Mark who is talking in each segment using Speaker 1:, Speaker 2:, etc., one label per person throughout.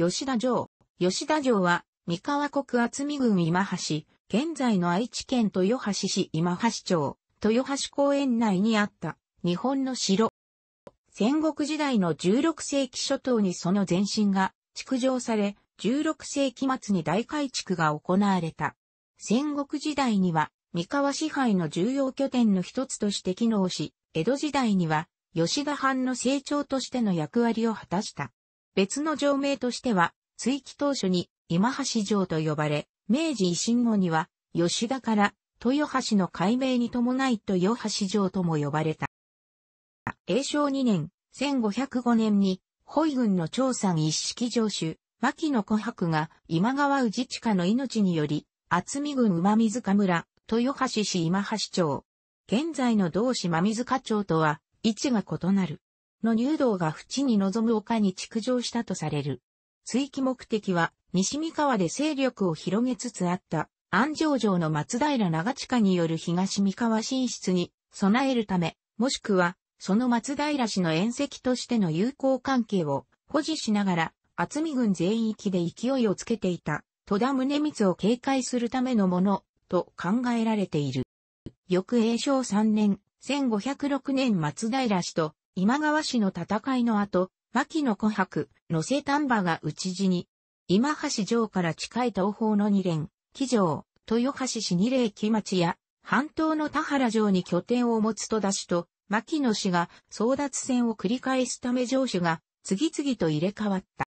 Speaker 1: 吉田城。吉田城は、三河国厚見郡今橋、現在の愛知県豊橋市今橋町、豊橋公園内にあった日本の城。戦国時代の16世紀初頭にその前身が築城され、16世紀末に大改築が行われた。戦国時代には三河支配の重要拠点の一つとして機能し、江戸時代には吉田藩の成長としての役割を果たした。別の城名としては、追記当初に今橋城と呼ばれ、明治維新後には、吉田から豊橋の改名に伴い豊橋城とも呼ばれた。永正2年、1505年に、ホイ軍の長さん一式城主、牧野古白が今川地下の命により、厚見郡馬水塚村、豊橋市今橋町、現在の同志馬水塚町とは位置が異なる。の入道が淵に臨む丘に築城したとされる。追記目的は、西三河で勢力を広げつつあった、安城城の松平長近による東三河進出に備えるため、もしくは、その松平氏の縁石としての友好関係を保持しながら、厚見軍全域で勢いをつけていた、戸田宗光を警戒するためのもの、と考えられている。翌永正3年、1506年松平氏と今川氏の戦いの後、牧野古珀、野瀬丹波が討ち死に、今橋城から近い東方の二連、騎城、豊橋市二連木町や、半島の田原城に拠点を持つ戸田氏と、牧野氏が争奪戦を繰り返すため城主が次々と入れ替わった。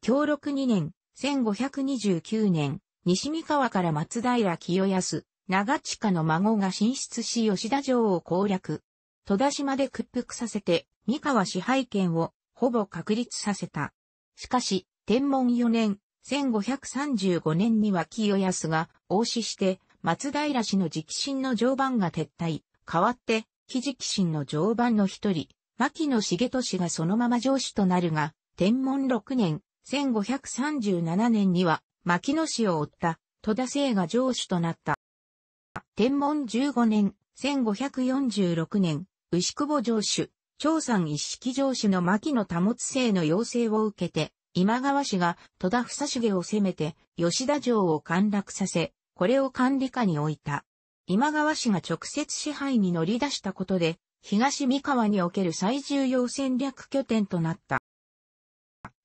Speaker 1: 協録2年、1529年、西三河から松平清康、長近の孫が進出し吉田城を攻略。戸田島で屈服させて、三河支配権をほぼ確立させた。しかし、天文4年、1535年には清康が応死して松平氏の直進の常磐が撤退、代わって、木直進の常磐の一人、牧野重俊がそのまま上司となるが、天文6年、1537年には、牧野氏を追った戸田姓が上司となった。天文15年、1546年、牛久保城主、長山一式城主の牧野保生の要請を受けて、今川氏が戸田房重を攻めて、吉田城を陥落させ、これを管理下に置いた。今川氏が直接支配に乗り出したことで、東三河における最重要戦略拠点となった。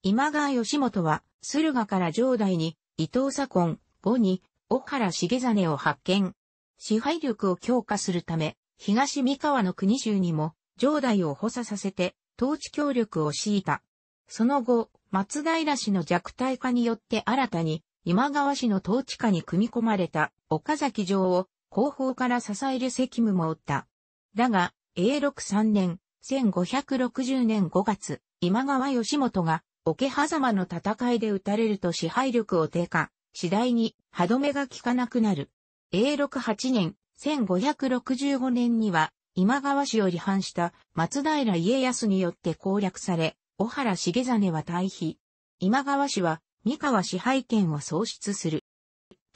Speaker 1: 今川義元は、駿河から城代に、伊藤左近、後に、小原重真を発見。支配力を強化するため、東三河の国衆にも、城代を補佐させて、統治協力を強いた。その後、松平氏の弱体化によって新たに、今川氏の統治下に組み込まれた岡崎城を後方から支える責務も負った。だが、永禄3年、1560年5月、今川義元が、桶狭間の戦いで撃たれると支配力を低下、次第に歯止めが効かなくなる。永禄8年、1565年には今川氏を離反した松平家康によって攻略され、小原重真は退避。今川氏は三河支配権を喪失する。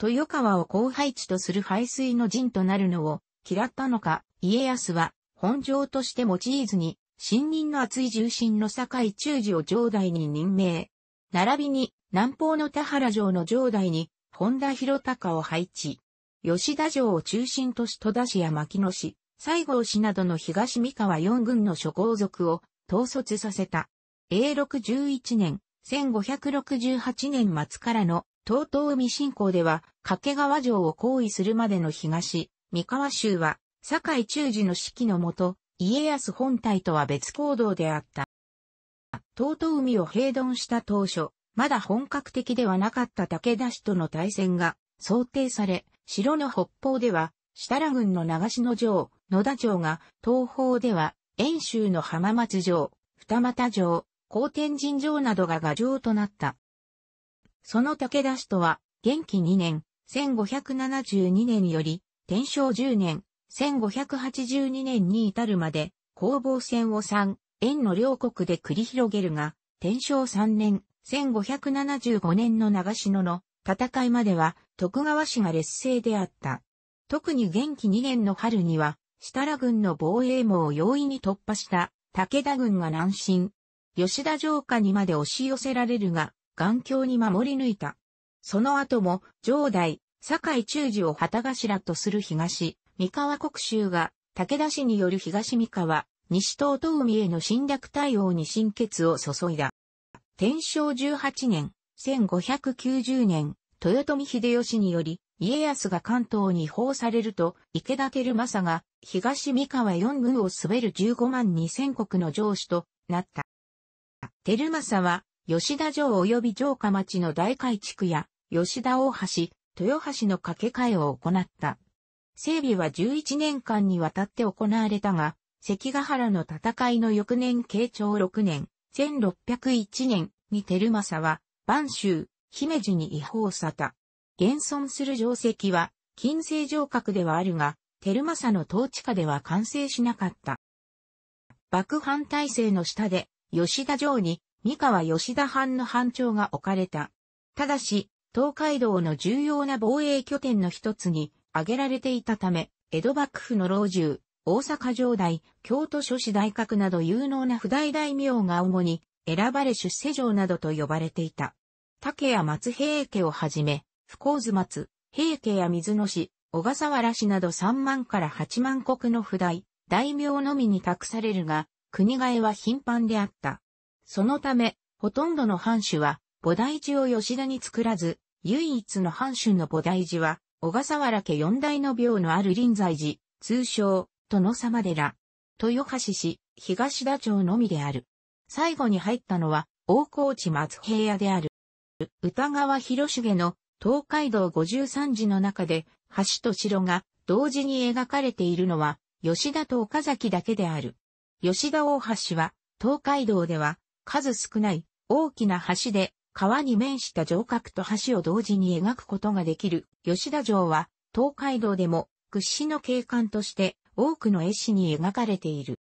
Speaker 1: 豊川を後輩地とする排水の陣となるのを嫌ったのか、家康は本城として用いずに、新任の厚い重心の堺中寺を城代に任命。並びに南方の田原城の城代に本田博隆を配置。吉田城を中心とし戸田市や牧野市、西郷市などの東三河四軍の諸豪族を統率させた。永禄11年、1568年末からの東東海侵攻では、掛川城を行為するまでの東、三河州は、堺中寺の指揮のもと、家康本体とは別行動であった。東東海を平丼した当初、まだ本格的ではなかった武田氏との対戦が想定され、城の北方では、設楽郡の長篠城、野田城が、東方では、遠州の浜松城、二俣城、高天神城などが画城となった。その武田氏とは、元気2年、1572年より、天正10年、1582年に至るまで、攻防戦を3、円の両国で繰り広げるが、天正3年、1575年の長篠の戦いまでは、徳川氏が劣勢であった。特に元気2年の春には、設楽軍の防衛網を容易に突破した武田軍が南進。吉田城下にまで押し寄せられるが、眼鏡に守り抜いた。その後も、城代、堺中寺を旗頭とする東、三河国衆が、武田氏による東三河、西東東海への侵略対応に心血を注いだ。天正18年、1590年、豊臣秀吉により、家康が関東に放されると、池田輝正が、東三河四軍を滑る15万2千国の城主となった。輝正は、吉田城及び城下町の大改築や、吉田大橋、豊橋の掛け替えを行った。整備は11年間にわたって行われたが、関ヶ原の戦いの翌年慶長6年、1601年に輝正は、晩州、姫路に違法沙汰。現存する定石は、近世城郭ではあるが、テルマサの統治下では完成しなかった。幕藩体制の下で、吉田城に、三河吉田藩の藩庁が置かれた。ただし、東海道の重要な防衛拠点の一つに挙げられていたため、江戸幕府の老中、大阪城代、京都諸子大閣など有能な不代大名が主に選ばれ出世城などと呼ばれていた。竹谷松平家をはじめ、福光津松、平家や水野市、小笠原市など3万から8万国の不代、大名のみに託されるが、国替えは頻繁であった。そのため、ほとんどの藩主は、菩提寺を吉田に作らず、唯一の藩主の菩提寺は、小笠原家四大の廟のある臨済寺、通称、殿様寺、豊橋市、東田町のみである。最後に入ったのは、大河内松平屋である。歌川広重の東海道五十三時の中で、橋と城が同時に描かれているのは、吉田と岡崎だけである。吉田大橋は、東海道では、数少ない大きな橋で、川に面した城郭と橋を同時に描くことができる。吉田城は、東海道でも屈指の景観として多くの絵師に描かれている。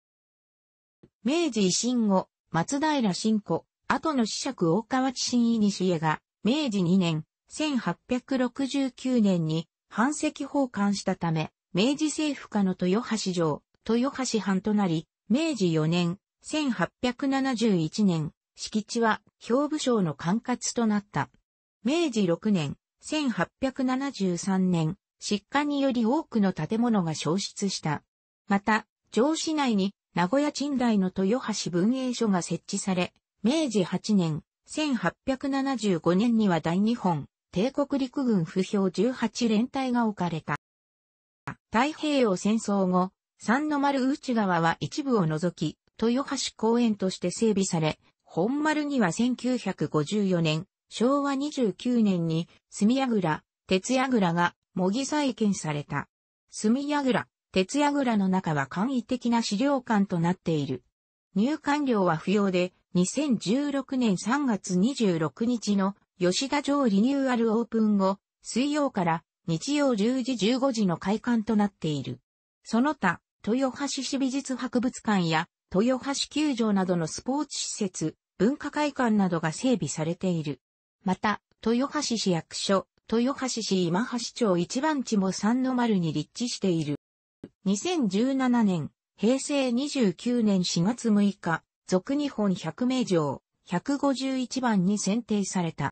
Speaker 1: 明治維新後、松平新子、後の死者大川地震い西家が、明治2年、1869年に藩籍奉還したため、明治政府下の豊橋城、豊橋藩となり、明治4年、1871年、敷地は兵部省の管轄となった。明治6年、1873年、疾火により多くの建物が消失した。また、城市内に名古屋賃貸の豊橋文営所が設置され、明治8年、1875年には大日本、帝国陸軍不評18連隊が置かれた。太平洋戦争後、三の丸内側は一部を除き、豊橋公園として整備され、本丸には1954年、昭和29年に、住櫓、鉄櫓が模擬再建された。住櫓、鉄櫓の中は簡易的な資料館となっている。入館料は不要で、2016年3月26日の吉田城リニューアルオープン後、水曜から日曜10時15時の開館となっている。その他、豊橋市美術博物館や豊橋球場などのスポーツ施設、文化会館などが整備されている。また、豊橋市役所、豊橋市今橋町一番地も三の丸に立地している。2017年、平成29年4月6日、俗日本百名城、151番に選定された。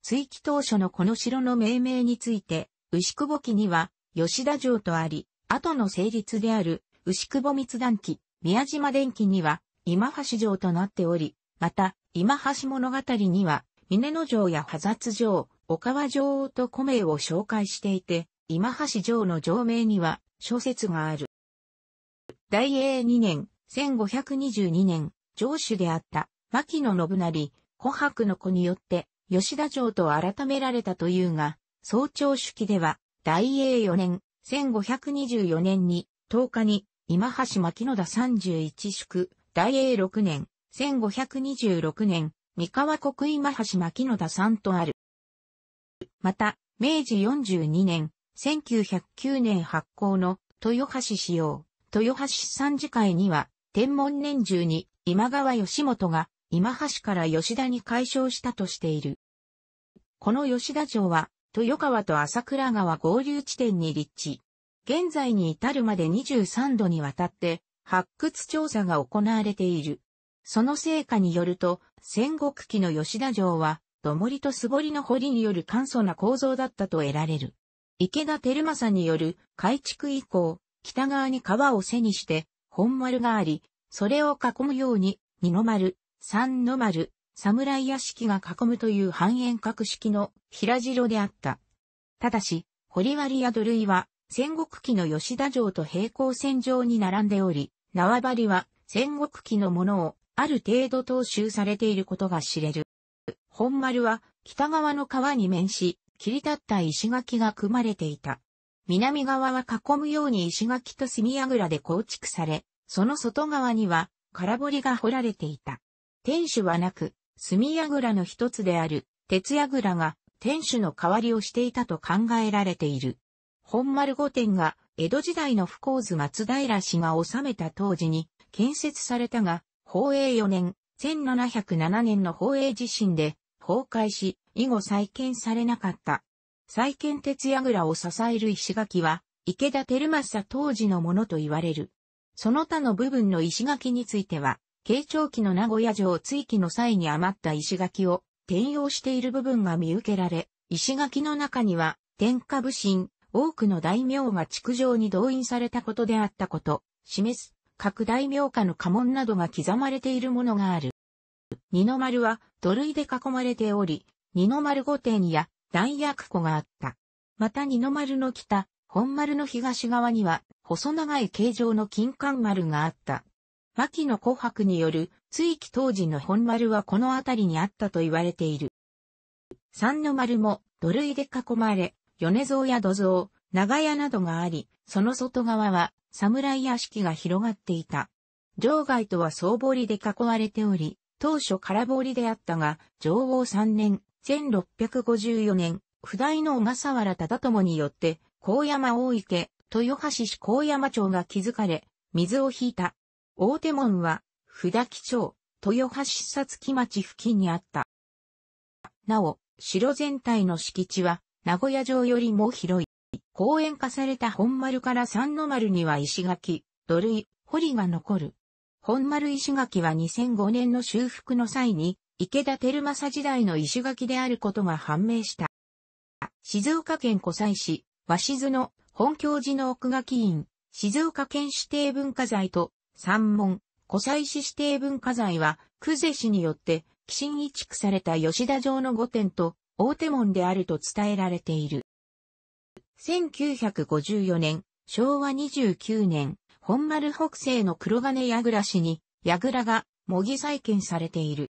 Speaker 1: 追記当初のこの城の命名について、牛久記には、吉田城とあり、後の成立である、牛久密談記、宮島電記には、今橋城となっており、また、今橋物語には、峰野城や羽雑城、岡和城と古名を紹介していて、今橋城の城名には、諸説がある。大英2年、1522年、城主であった牧野信成、琥珀の子によって吉田城と改められたというが、早朝手記では、大英四年、1524年に、10日に、今橋牧野田三十一宿、大英六年、1526年、三河国今橋牧野田三とある。また、明治42年、1909年発行の豊橋市用、豊橋三次会には、天文年中に今川義元が今橋から吉田に改称したとしている。この吉田城は、豊川と朝倉川合流地点に立地。現在に至るまで23度にわたって発掘調査が行われている。その成果によると、戦国期の吉田城は、土盛と素りの堀による簡素な構造だったと得られる。池田輝正による改築以降、北側に川を背にして、本丸があり、それを囲むように、二の丸、三の丸、侍屋敷が囲むという半円格式の平城であった。ただし、堀割や土塁は、戦国期の吉田城と平行線上に並んでおり、縄張りは戦国期のものをある程度踏襲されていることが知れる。本丸は北側の川に面し、切り立った石垣が組まれていた。南側は囲むように石垣と墨櫓で構築され、その外側には空堀が掘られていた。天守はなく、隅櫓の一つである、鉄櫓が天守の代わりをしていたと考えられている。本丸御殿が江戸時代の不幸図松平氏が治めた当時に建設されたが、宝永4年、1707年の宝永地震で崩壊し、以後再建されなかった。再建鉄櫓を支える石垣は、池田照正当時のものと言われる。その他の部分の石垣については、慶長期の名古屋城追記の際に余った石垣を転用している部分が見受けられ、石垣の中には、天下武神、多くの大名が築城に動員されたことであったこと、示す、各大名家の家紋などが刻まれているものがある。二の丸は土塁で囲まれており、二の丸御殿や弾薬庫があった。また二の丸の北、本丸の東側には細長い形状の金冠丸があった。牧野琥珀による追記当時の本丸はこの辺りにあったと言われている。三の丸も土塁で囲まれ、米蔵や土蔵、長屋などがあり、その外側は侍屋敷が広がっていた。場外とは総堀で囲われており、当初空堀であったが、上王三年、1654年、普代の小笠原忠友によって、高山大池、豊橋市高山町が築かれ、水を引いた。大手門は、札木町、豊橋札木町付近にあった。なお、城全体の敷地は、名古屋城よりも広い。公園化された本丸から三の丸には石垣、土塁、堀が残る。本丸石垣は2005年の修復の際に、池田照正時代の石垣であることが判明した。静岡県湖西市、和津の本教寺の奥垣院、静岡県指定文化財と、三門、湖西市指定文化財は、久世市によって、寄進移築された吉田城の御殿と、大手門であると伝えられている。1954年、昭和29年、本丸北西の黒金櫓市に、櫓が模擬再建されている。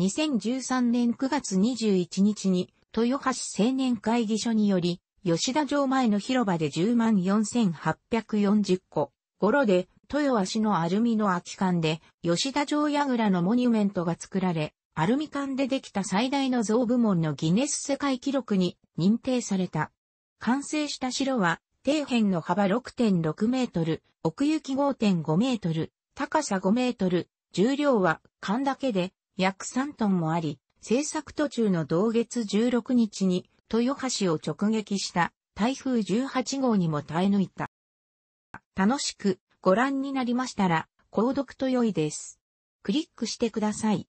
Speaker 1: 2013年9月21日に、豊橋青年会議所により、吉田城前の広場で104,840個、ごろで、豊足のアルミの空き缶で、吉田城櫓のモニュメントが作られ、アルミ缶でできた最大の像部門のギネス世界記録に認定された。完成した城は、底辺の幅6.6メートル、奥行き5.5メートル、高さ5メートル、重量は缶だけで約3トンもあり、制作途中の同月16日に豊橋を直撃した台風18号にも耐え抜いた。楽しくご覧になりましたら、購読と良いです。クリックしてください。